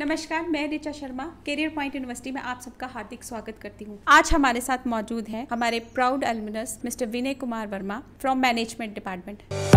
नमस्कार मैं Richa Sharma career point university में आप सबका हार्दिक स्वागत करती हूँ आज हमारे साथ मौजूद हैं हमारे proud alumnus mister Vinay Kumar Verma from management department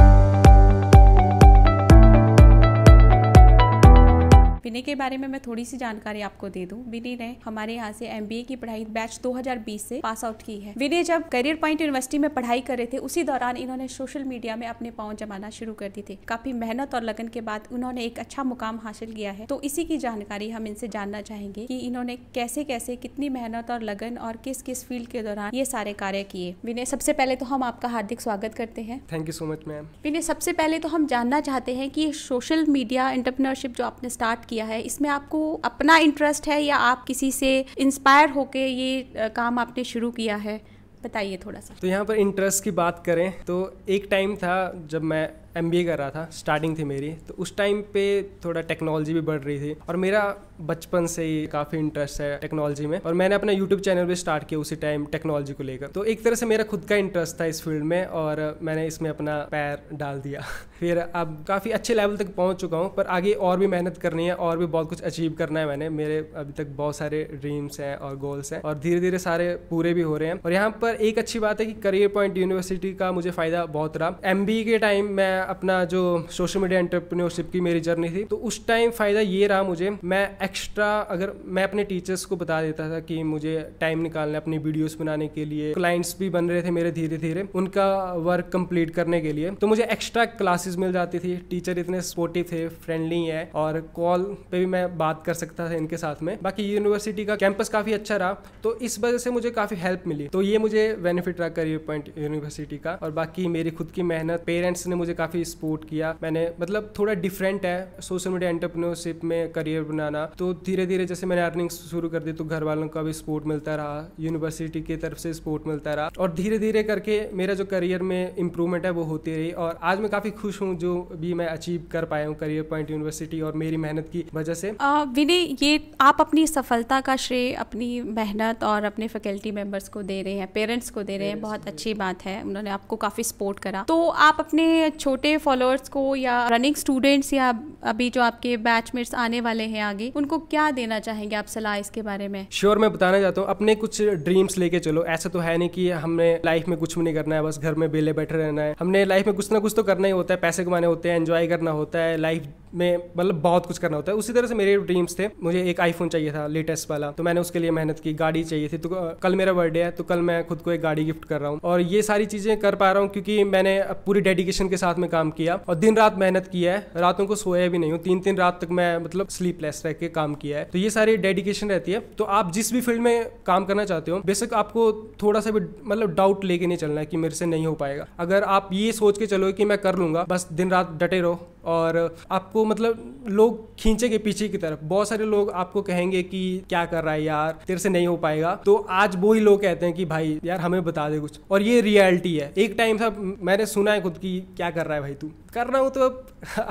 Vinay के बारे में मैं थोड़ी सी जानकारी आपको दे दूँ विनय ने हमारे यहाँ से एम की पढ़ाई बैच 2020 से पास आउट की है विनय जब करियर पॉइंट यूनिवर्सिटी में पढ़ाई कर रहे थे उसी दौरान इन्होंने सोशल मीडिया में अपने पाँव जमाना शुरू कर दी थे काफी मेहनत और लगन के बाद उन्होंने एक अच्छा मुकाम हासिल किया है तो इसी की जानकारी हम इनसे जानना चाहेंगे की इन्होंने कैसे कैसे कितनी मेहनत और लगन और किस किस फील्ड के दौरान ये सारे कार्य किए विनय सबसे पहले तो हम आपका हार्दिक स्वागत करते हैं thank you so much ma'am Vinay सबसे पहले तो हम जानना चाहते हैं कि सोशल मीडिया एंटरप्रेन्योरशिप जो आपने स्टार्ट किया किया है इसमें आपको अपना इंटरेस्ट है या आप किसी से इंस्पायर होके ये काम आपने शुरू किया है बताइए थोड़ा सा तो यहाँ पर इंटरेस्ट की बात करें तो एक टाइम था जब मैं एम कर रहा था स्टार्टिंग थी मेरी तो उस टाइम पे थोड़ा टेक्नोलॉजी भी बढ़ रही थी और मेरा बचपन से ही काफ़ी इंटरेस्ट है टेक्नोलॉजी में और मैंने अपना यूट्यूब चैनल भी स्टार्ट किया उसी टाइम टेक्नोलॉजी को लेकर तो एक तरह से मेरा खुद का इंटरेस्ट था इस फील्ड में और मैंने इसमें अपना पैर डाल दिया फिर अब काफ़ी अच्छे लेवल तक पहुँच चुका हूँ पर आगे और भी मेहनत करनी है और भी बहुत कुछ अचीव करना है मैंने मेरे अभी तक बहुत सारे ड्रीम्स हैं और गोल्स हैं और धीरे धीरे सारे पूरे भी हो रहे हैं और यहाँ पर एक अच्छी बात है कि करियर पॉइंट यूनिवर्सिटी का मुझे फ़ायदा बहुत रहा एम के टाइम मैं अपना जो सोशल मीडिया एंटरप्रेन्योरशिप की मेरी जर्नी थी तो उस टाइम फ़ायदा ये रहा मुझे मैं एक्स्ट्रा अगर मैं अपने टीचर्स को बता देता था कि मुझे टाइम निकालना अपनी वीडियोस बनाने के लिए क्लाइंट्स भी बन रहे थे मेरे धीरे धीरे उनका वर्क कंप्लीट करने के लिए तो मुझे एक्स्ट्रा क्लासेस मिल जाती थी टीचर इतने सपोर्टिव थे फ्रेंडली है और कॉल पे भी मैं बात कर सकता था इनके साथ में बाकी यूनिवर्सिटी का कैंपस काफ़ी अच्छा रहा तो इस वजह से मुझे काफ़ी हेल्प मिली तो ये मुझे बेनिफिट रहा करियर पॉइंट यूनिवर्सिटी का और बाकी मेरी खुद की मेहनत पेरेंट्स ने मुझे काफ़ी काफ़ी सपोर्ट किया मैंने मतलब थोड़ा डिफरेंट है सोशल मीडिया एंटरप्रेन्योरशिप में करियर बनाना तो धीरे धीरे जैसे मैंने अर्निंग शुरू कर दी तो घर वालों का भी सपोर्ट मिलता रहा यूनिवर्सिटी की तरफ से सपोर्ट मिलता रहा और धीरे धीरे करके मेरा जो करियर में इम्प्रूवमेंट है वो होती रही और आज मैं काफ़ी खुश हूँ जो भी मैं अचीव कर पाया हूँ करियर पॉइंट यूनिवर्सिटी और मेरी मेहनत की वजह से विनय ये आप अपनी सफलता का श्रेय अपनी मेहनत और अपने फैकल्टी मेम्बर्स को दे रहे हैं पेरेंट्स को दे रहे हैं बहुत अच्छी बात है उन्होंने आपको काफ़ी सपोर्ट करा तो आप अपने छोटे छोटे फॉलोअर्स को या रनिंग स्टूडेंट्स या अभी जो आपके बैचमेट्स आने वाले हैं आगे उनको क्या देना चाहेंगे आप सलाह इसके बारे में श्योर मैं बताना चाहता हूँ अपने कुछ ड्रीम्स लेके चलो ऐसा तो है नहीं कि हमने लाइफ में कुछ भी नहीं करना है बस घर में बेले बैठे रहना है हमने लाइफ में कुछ ना कुछ तो करना ही होता है पैसे कमाने होते हैं एंजॉय करना होता है लाइफ में मतलब बहुत कुछ करना होता है उसी तरह से मेरे ड्रीम्स थे मुझे एक आईफोन चाहिए था लेटेस्ट वाला तो मैंने उसके लिए मेहनत की गाड़ी चाहिए थी तो कल मेरा बर्थडे है तो कल मैं खुद को एक गाड़ी गिफ्ट कर रहा हूँ और ये सारी चीज़ें कर पा रहा हूँ क्योंकि मैंने पूरी डेडिकेशन के साथ में काम किया और दिन रात मेहनत की है रातों को सोया भी नहीं हूँ तीन तीन रात तक मैं मतलब स्लीपलेस रह के काम किया है तो ये सारी डेडिकेशन रहती है तो आप जिस भी फील्ड में काम करना चाहते हो बेशक आपको थोड़ा सा भी मतलब डाउट लेके नहीं चलना है कि मेरे से नहीं हो पाएगा अगर आप ये सोच के चलो कि मैं कर लूंगा बस दिन रात डटे रहो और आपको मतलब लोग खींचेंगे पीछे की तरफ बहुत सारे लोग आपको कहेंगे कि क्या कर रहा है यार तेरे से नहीं हो पाएगा तो आज वो ही लोग कहते हैं कि भाई यार हमें बता दे कुछ और ये रियलिटी है एक टाइम था मैंने सुना है खुद की क्या कर रहा है भाई तू करना हो तो अब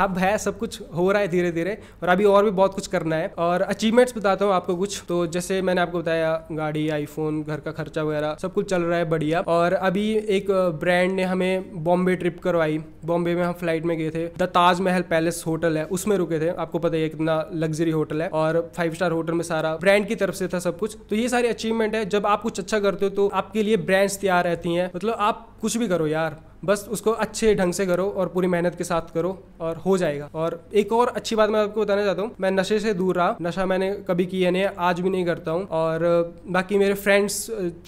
अब है सब कुछ हो रहा है धीरे धीरे और अभी और भी बहुत कुछ करना है और अचीवमेंट्स बताता हूँ आपको कुछ तो जैसे मैंने आपको बताया गाड़ी आईफोन घर का खर्चा वगैरह सब कुछ चल रहा है बढ़िया और अभी एक ब्रांड ने हमें बॉम्बे ट्रिप करवाई बॉम्बे में हम फ्लाइट में गए थे द ताजमहल पैलेस होटल है उसमें रुके थे आपको पता है कितना लग्जरी होटल है और फाइव स्टार होटल में सारा ब्रांड की तरफ से था सब कुछ तो ये सारी अचीवमेंट है जब आप कुछ अच्छा करते हो तो आपके लिए ब्रांड्स तैयार रहती हैं मतलब आप कुछ भी करो यार बस उसको अच्छे ढंग से करो और पूरी मेहनत के साथ करो और हो जाएगा और एक और अच्छी बात मैं आपको बताना चाहता हूँ मैं नशे से दूर रहा नशा मैंने कभी किया नहीं आज भी नहीं करता हूँ और बाकी मेरे फ्रेंड्स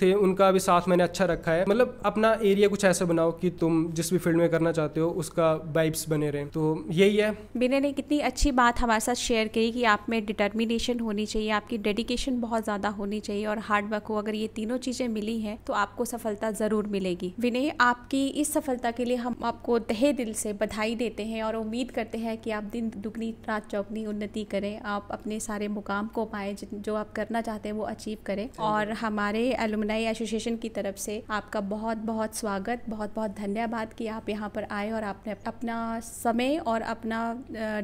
थे उनका भी साथ मैंने अच्छा रखा है मतलब अपना एरिया कुछ ऐसा बनाओ कि तुम जिस भी फील्ड में करना चाहते हो उसका वाइब्स बने रहे तो यही है बिना ने कितनी अच्छी बात हमारे साथ शेयर की कि आप में डिटर्मिनेशन होनी चाहिए आपकी डेडिकेशन बहुत ज़्यादा होनी चाहिए और हार्डवर्क हो अगर ये तीनों चीज़ें मिली हैं तो आपको सफलता ज़रूर मिलेगी विनय हैं आपकी इस सफलता के लिए हम आपको तहे दिल से बधाई देते हैं और उम्मीद करते हैं कि आप दिन दुगनी रात चौगनी उन्नति करें आप अपने सारे मुकाम को पाएं जो आप करना चाहते हैं वो अचीव करें और हमारे एलुमनाई एसोसिएशन की तरफ से आपका बहुत बहुत स्वागत बहुत बहुत धन्यवाद कि आप यहाँ पर आए और आपने अपना समय और अपना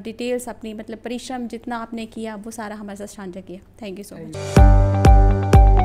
डिटेल्स अपनी मतलब परिश्रम जितना आपने किया वो सारा हमारे साथ साझा किया थैंक यू सो मच